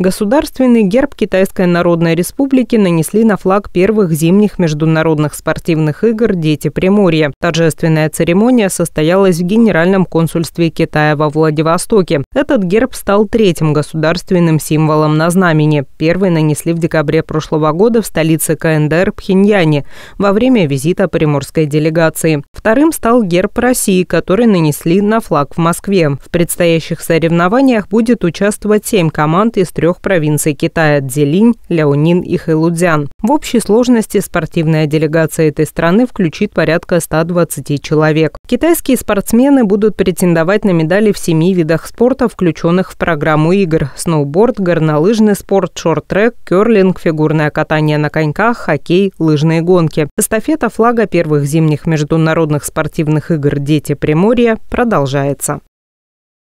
Государственный герб Китайской Народной Республики нанесли на флаг первых зимних международных спортивных игр «Дети Приморья». Торжественная церемония состоялась в Генеральном консульстве Китая во Владивостоке. Этот герб стал третьим государственным символом на знамени. Первый нанесли в декабре прошлого года в столице КНДР Пхеньяне во время визита приморской делегации. Вторым стал герб России, который нанесли на флаг в Москве. В предстоящих соревнованиях будет участвовать семь команд из трех трех провинций Китая – Дзелинь, Ляонин и Хэлудзян. В общей сложности спортивная делегация этой страны включит порядка 120 человек. Китайские спортсмены будут претендовать на медали в семи видах спорта, включенных в программу игр – сноуборд, горнолыжный спорт, шорт-трек, керлинг, фигурное катание на коньках, хоккей, лыжные гонки. Эстафета флага первых зимних международных спортивных игр «Дети Приморья» продолжается.